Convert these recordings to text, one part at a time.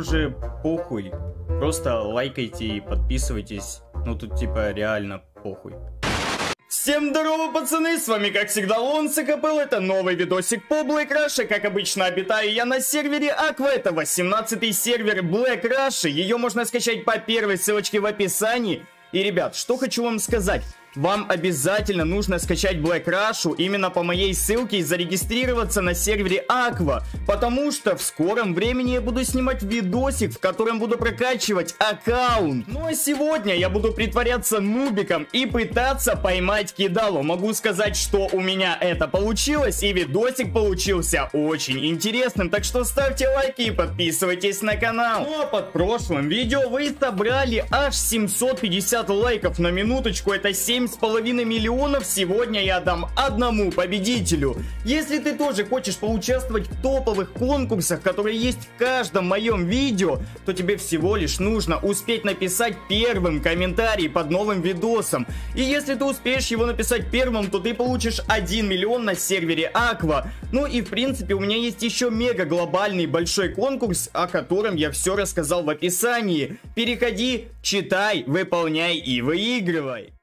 уже похуй. Просто лайкайте и подписывайтесь. Ну тут типа реально похуй. Всем здорово, пацаны, с вами как всегда Лон Сокопел, это новый видосик по Black Rush, как обычно обитаю я на сервере Аква, это 18 сервер Black Rush, ее можно скачать по первой ссылочке в описании. И, ребят, что хочу вам сказать, вам обязательно нужно скачать Black Rush именно по моей ссылке и зарегистрироваться на сервере Aqua, потому что в скором времени я буду снимать видосик, в котором буду прокачивать аккаунт. Ну а сегодня я буду притворяться нубиком и пытаться поймать кидалу. Могу сказать, что у меня это получилось и видосик получился очень интересным, так что ставьте лайки и подписывайтесь на канал. Ну а под прошлым видео вы собрали аж 750 лайков на минуточку, это 7 7,5 миллионов сегодня я дам одному победителю. Если ты тоже хочешь поучаствовать в топовых конкурсах, которые есть в каждом моем видео, то тебе всего лишь нужно успеть написать первым комментарий под новым видосом. И если ты успеешь его написать первым, то ты получишь 1 миллион на сервере Аква. Ну и в принципе у меня есть еще мега глобальный большой конкурс, о котором я все рассказал в описании. Переходи, читай, выполняй и выигрывай.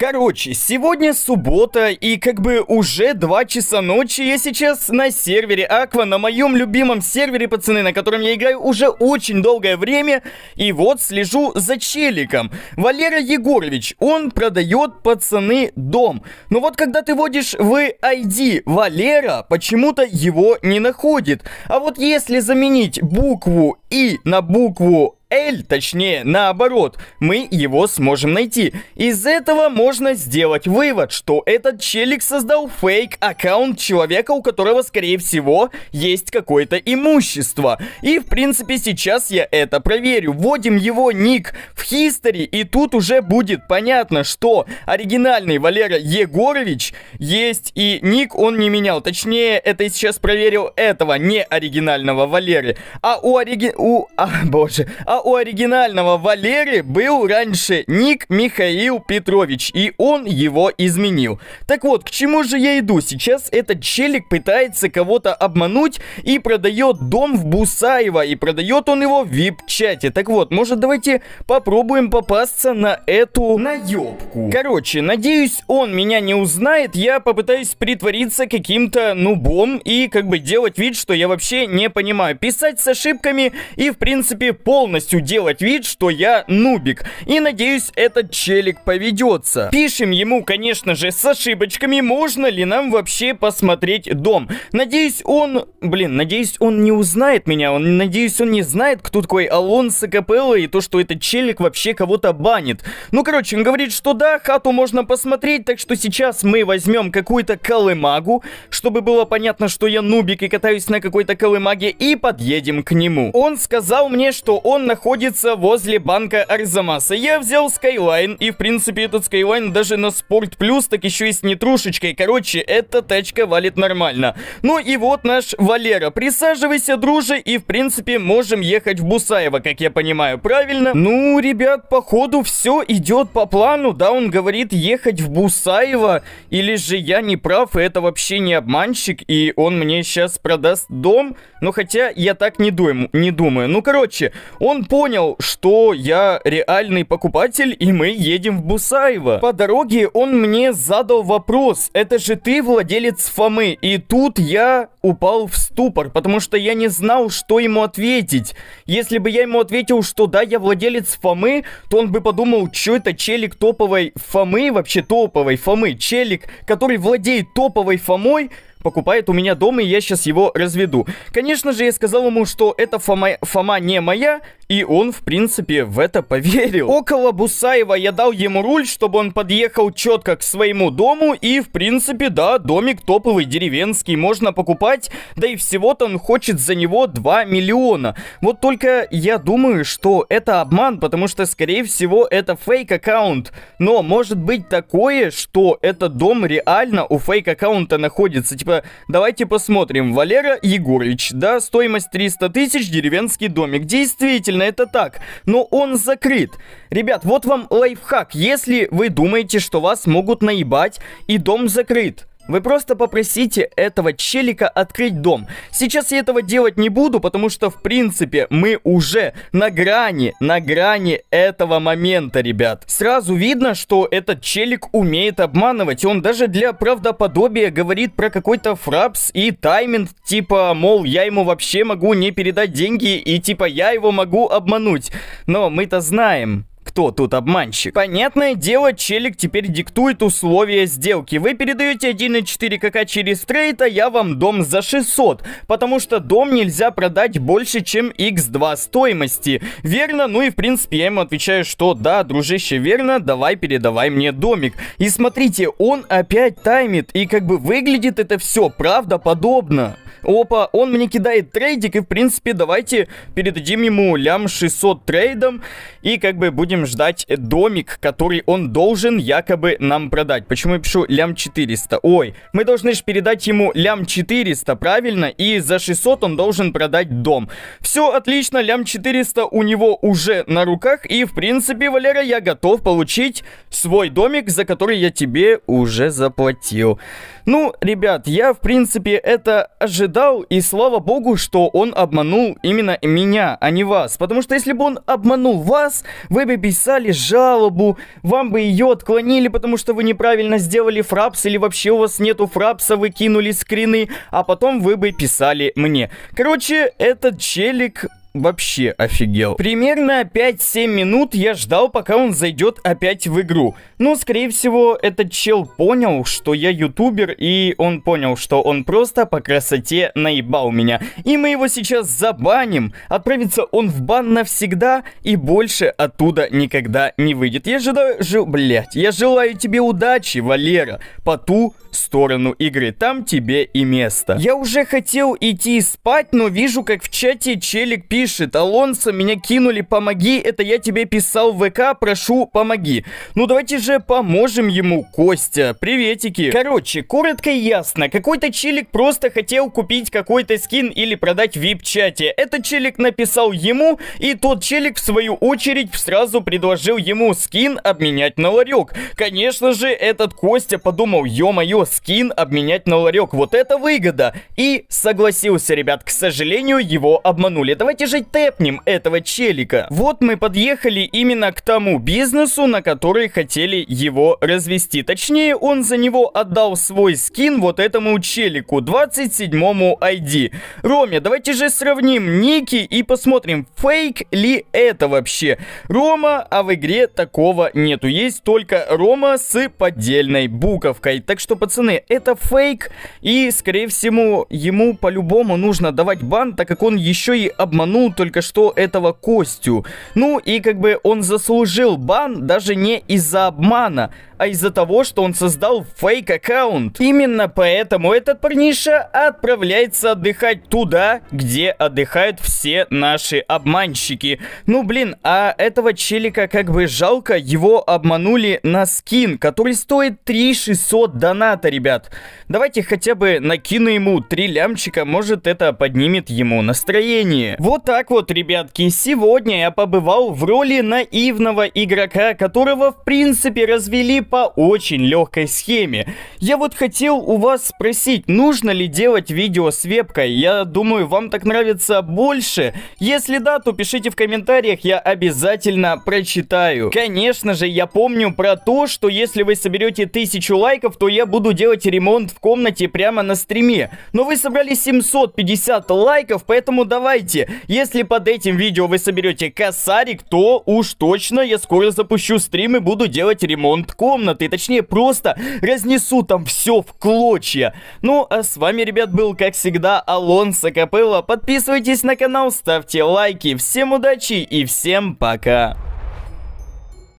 Короче, сегодня суббота, и как бы уже 2 часа ночи, я сейчас на сервере Аква, на моем любимом сервере, пацаны, на котором я играю уже очень долгое время, и вот слежу за челиком. Валера Егорович, он продает, пацаны, дом. Но вот когда ты вводишь в ID Валера, почему-то его не находит. А вот если заменить букву И на букву L, точнее, наоборот, мы его сможем найти. Из этого можно сделать вывод, что этот челик создал фейк-аккаунт человека, у которого, скорее всего, есть какое-то имущество. И, в принципе, сейчас я это проверю. Вводим его ник в history, и тут уже будет понятно, что оригинальный Валера Егорович есть, и ник он не менял. Точнее, это я сейчас проверил этого, не оригинального Валеры. А у ориги... у... А, боже... А у оригинального Валеры был раньше ник Михаил Петрович, и он его изменил. Так вот, к чему же я иду? Сейчас этот челик пытается кого-то обмануть и продает дом в Бусаева и продает он его в вип-чате. Так вот, может давайте попробуем попасться на эту... На ёбку. Короче, надеюсь, он меня не узнает, я попытаюсь притвориться каким-то нубом и как бы делать вид, что я вообще не понимаю. Писать с ошибками и, в принципе, полностью полностью делать вид, что я нубик. И надеюсь, этот челик поведется. Пишем ему, конечно же, с ошибочками, можно ли нам вообще посмотреть дом. Надеюсь, он... Блин, надеюсь, он не узнает меня. Он, надеюсь, он не знает, кто такой Алонсо Капелло и то, что этот челик вообще кого-то банит. Ну, короче, он говорит, что да, хату можно посмотреть, так что сейчас мы возьмем какую-то колымагу, чтобы было понятно, что я нубик и катаюсь на какой-то колымаге, и подъедем к нему. Он сказал мне, что он на находится возле банка Арзамаса. Я взял Skyline, и в принципе этот Skyline даже на Sport Plus так еще и с нетрушечкой. Короче, эта тачка валит нормально. Ну и вот наш Валера. Присаживайся, друже, и в принципе можем ехать в Бусаево, как я понимаю, правильно? Ну, ребят, походу все идет по плану. Да, он говорит ехать в Бусаево, или же я не прав, и это вообще не обманщик, и он мне сейчас продаст дом. Но ну, хотя я так не думаю, не думаю. Ну, короче, он понял, что я реальный покупатель, и мы едем в Бусаева. По дороге он мне задал вопрос, это же ты владелец Фомы? И тут я упал в ступор, потому что я не знал, что ему ответить. Если бы я ему ответил, что да, я владелец Фомы, то он бы подумал, что это челик топовой Фомы, вообще топовой Фомы, челик, который владеет топовой Фомой, покупает у меня дом, и я сейчас его разведу. Конечно же, я сказал ему, что эта Фома, Фома не моя, и он, в принципе, в это поверил. Около Бусаева я дал ему руль, чтобы он подъехал четко к своему дому. И, в принципе, да, домик топовый, деревенский, можно покупать. Да и всего-то он хочет за него 2 миллиона. Вот только я думаю, что это обман, потому что, скорее всего, это фейк-аккаунт. Но может быть такое, что этот дом реально у фейк-аккаунта находится. Типа, давайте посмотрим. Валера Егорович, да, стоимость 300 тысяч, деревенский домик. Действительно действительно это так, но он закрыт. Ребят, вот вам лайфхак, если вы думаете, что вас могут наебать и дом закрыт. Вы просто попросите этого челика открыть дом. Сейчас я этого делать не буду, потому что, в принципе, мы уже на грани, на грани этого момента, ребят. Сразу видно, что этот челик умеет обманывать. Он даже для правдоподобия говорит про какой-то фрапс и тайминг, типа, мол, я ему вообще могу не передать деньги и, типа, я его могу обмануть. Но мы-то знаем, кто тут обманщик. Понятное дело, челик теперь диктует условия сделки. Вы передаете 1,4 КК через трейд, а я вам дом за 600, потому что дом нельзя продать больше, чем x2 стоимости. Верно? Ну и в принципе я ему отвечаю, что да, дружище, верно, давай передавай мне домик. И смотрите, он опять таймит, и как бы выглядит это все правдоподобно. Опа, он мне кидает трейдик, и в принципе давайте передадим ему лям 600 трейдом, и как бы будем будем ждать э, домик, который он должен якобы нам продать. Почему я пишу лям 400? Ой, мы должны же передать ему лям 400, правильно? И за 600 он должен продать дом. Все отлично, лям 400 у него уже на руках. И, в принципе, Валера, я готов получить свой домик, за который я тебе уже заплатил. Ну, ребят, я, в принципе, это ожидал. И слава богу, что он обманул именно меня, а не вас. Потому что если бы он обманул вас, вы бы написали жалобу, вам бы ее отклонили, потому что вы неправильно сделали фрапс, или вообще у вас нету фрапса, вы кинули скрины, а потом вы бы писали мне. Короче, этот челик вообще офигел. Примерно 5-7 минут я ждал, пока он зайдет опять в игру. Но, ну, скорее всего, этот чел понял, что я ютубер, и он понял, что он просто по красоте наебал меня. И мы его сейчас забаним. Отправится он в бан навсегда, и больше оттуда никогда не выйдет. Я желаю... Жел... Блять, я желаю тебе удачи, Валера, по ту сторону игры. Там тебе и место. Я уже хотел идти спать, но вижу, как в чате челик пишет, пишет, Алонсо, меня кинули, помоги, это я тебе писал в ВК, прошу, помоги. Ну давайте же поможем ему, Костя, приветики. Короче, коротко и ясно, какой-то челик просто хотел купить какой-то скин или продать в вип-чате. Этот челик написал ему, и тот челик в свою очередь сразу предложил ему скин обменять на ларек. Конечно же, этот Костя подумал, ё-моё, скин обменять на ларек, вот это выгода. И согласился, ребят, к сожалению, его обманули. Давайте же тэпнем этого челика. Вот мы подъехали именно к тому бизнесу, на который хотели его развести. Точнее, он за него отдал свой скин вот этому челику, 27-му ID. Роме, давайте же сравним ники и посмотрим, фейк ли это вообще. Рома, а в игре такого нету. Есть только Рома с поддельной буковкой. Так что, пацаны, это фейк. И, скорее всего, ему по-любому нужно давать бан, так как он еще и обманул упомянул только что этого Костю. Ну и как бы он заслужил бан даже не из-за обмана, а из-за того, что он создал фейк-аккаунт. Именно поэтому этот парниша отправляется отдыхать туда, где отдыхают все наши обманщики. Ну блин, а этого челика как бы жалко, его обманули на скин, который стоит 3600 доната, ребят. Давайте хотя бы накину ему 3 лямчика, может это поднимет ему настроение. Вот так вот, ребятки, сегодня я побывал в роли наивного игрока, которого, в принципе, развели по очень легкой схеме. Я вот хотел у вас спросить, нужно ли делать видео с вебкой? Я думаю, вам так нравится больше. Если да, то пишите в комментариях, я обязательно прочитаю. Конечно же, я помню про то, что если вы соберете тысячу лайков, то я буду делать ремонт в комнате прямо на стриме. Но вы собрали 750 лайков, поэтому давайте. Если под этим видео вы соберете косарик, то уж точно я скоро запущу стрим и буду делать ремонт комнаты. Точнее, просто разнесу там все в клочья. Ну, а с вами, ребят, был, как всегда, Алонсо Капелло. Подписывайтесь на канал, ставьте лайки. Всем удачи и всем пока.